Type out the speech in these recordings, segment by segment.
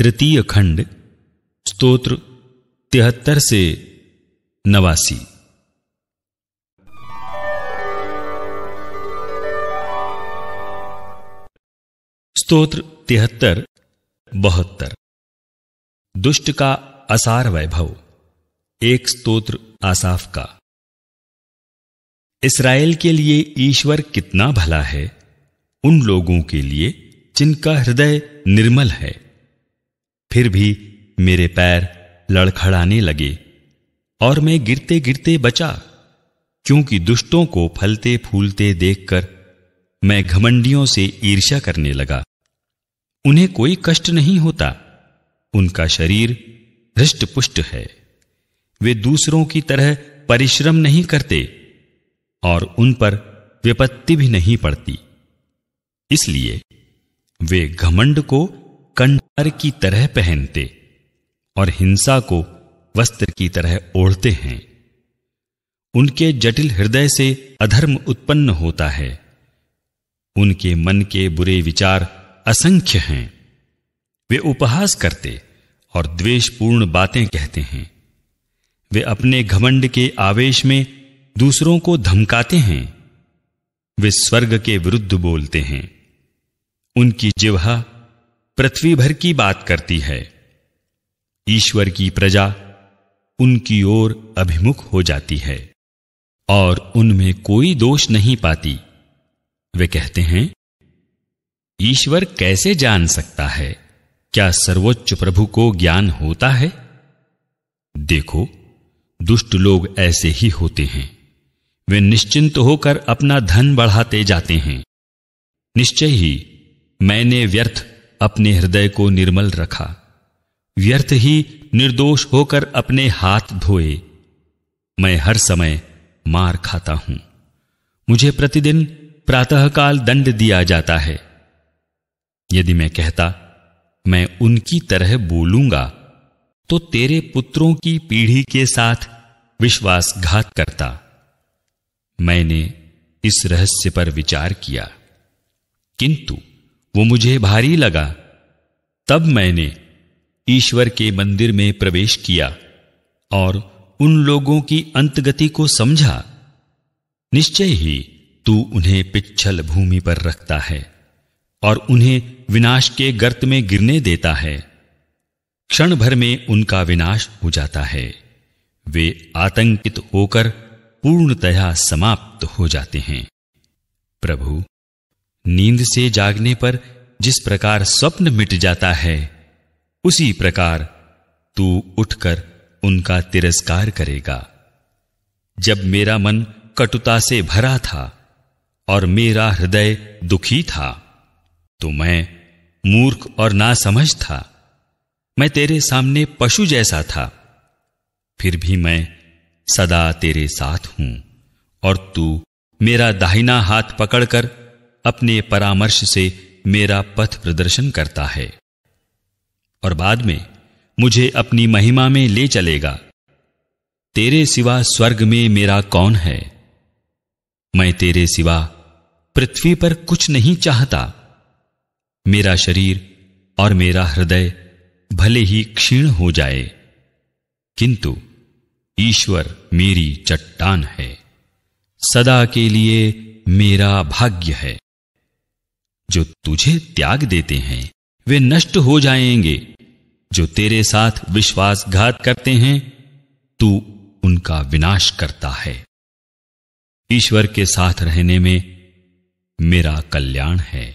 तृतीय खंड स्तोत्र तिहत्तर से नवासी स्तोत्र तिहत्तर बहत्तर दुष्ट का असार वैभव एक स्तोत्र आसाफ का इसराइल के लिए ईश्वर कितना भला है उन लोगों के लिए जिनका हृदय निर्मल है फिर भी मेरे पैर लड़खड़ाने लगे और मैं गिरते गिरते बचा क्योंकि दुष्टों को फलते फूलते देखकर मैं घमंडियों से ईर्ष्या करने लगा उन्हें कोई कष्ट नहीं होता उनका शरीर हृष्ट पुष्ट है वे दूसरों की तरह परिश्रम नहीं करते और उन पर विपत्ति भी नहीं पड़ती इसलिए वे घमंड को कंठर की तरह पहनते और हिंसा को वस्त्र की तरह ओढ़ते हैं उनके जटिल हृदय से अधर्म उत्पन्न होता है उनके मन के बुरे विचार असंख्य हैं वे उपहास करते और द्वेषपूर्ण बातें कहते हैं वे अपने घमंड के आवेश में दूसरों को धमकाते हैं वे स्वर्ग के विरुद्ध बोलते हैं उनकी जिवा पृथ्वी भर की बात करती है ईश्वर की प्रजा उनकी ओर अभिमुख हो जाती है और उनमें कोई दोष नहीं पाती वे कहते हैं ईश्वर कैसे जान सकता है क्या सर्वोच्च प्रभु को ज्ञान होता है देखो दुष्ट लोग ऐसे ही होते हैं वे निश्चिंत होकर अपना धन बढ़ाते जाते हैं निश्चय ही मैंने व्यर्थ अपने हृदय को निर्मल रखा व्यर्थ ही निर्दोष होकर अपने हाथ धोए मैं हर समय मार खाता हूं मुझे प्रतिदिन प्रातःकाल दंड दिया जाता है यदि मैं कहता मैं उनकी तरह बोलूंगा तो तेरे पुत्रों की पीढ़ी के साथ विश्वासघात करता मैंने इस रहस्य पर विचार किया किंतु वो मुझे भारी लगा तब मैंने ईश्वर के मंदिर में प्रवेश किया और उन लोगों की अंतगति को समझा निश्चय ही तू उन्हें पिच्छल भूमि पर रखता है और उन्हें विनाश के गर्त में गिरने देता है क्षण भर में उनका विनाश हो जाता है वे आतंकित होकर पूर्णतया समाप्त हो जाते हैं प्रभु नींद से जागने पर जिस प्रकार स्वप्न मिट जाता है उसी प्रकार तू उठकर उनका तिरस्कार करेगा जब मेरा मन कटुता से भरा था और मेरा हृदय दुखी था तो मैं मूर्ख और नासमझ था मैं तेरे सामने पशु जैसा था फिर भी मैं सदा तेरे साथ हूं और तू मेरा दाहिना हाथ पकड़कर अपने परामर्श से मेरा पथ प्रदर्शन करता है और बाद में मुझे अपनी महिमा में ले चलेगा तेरे सिवा स्वर्ग में मेरा कौन है मैं तेरे सिवा पृथ्वी पर कुछ नहीं चाहता मेरा शरीर और मेरा हृदय भले ही क्षीण हो जाए किंतु ईश्वर मेरी चट्टान है सदा के लिए मेरा भाग्य है जो तुझे त्याग देते हैं वे नष्ट हो जाएंगे जो तेरे साथ विश्वासघात करते हैं तू उनका विनाश करता है ईश्वर के साथ रहने में मेरा कल्याण है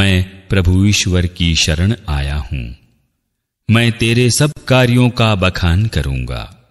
मैं प्रभु ईश्वर की शरण आया हूं मैं तेरे सब कार्यों का बखान करूंगा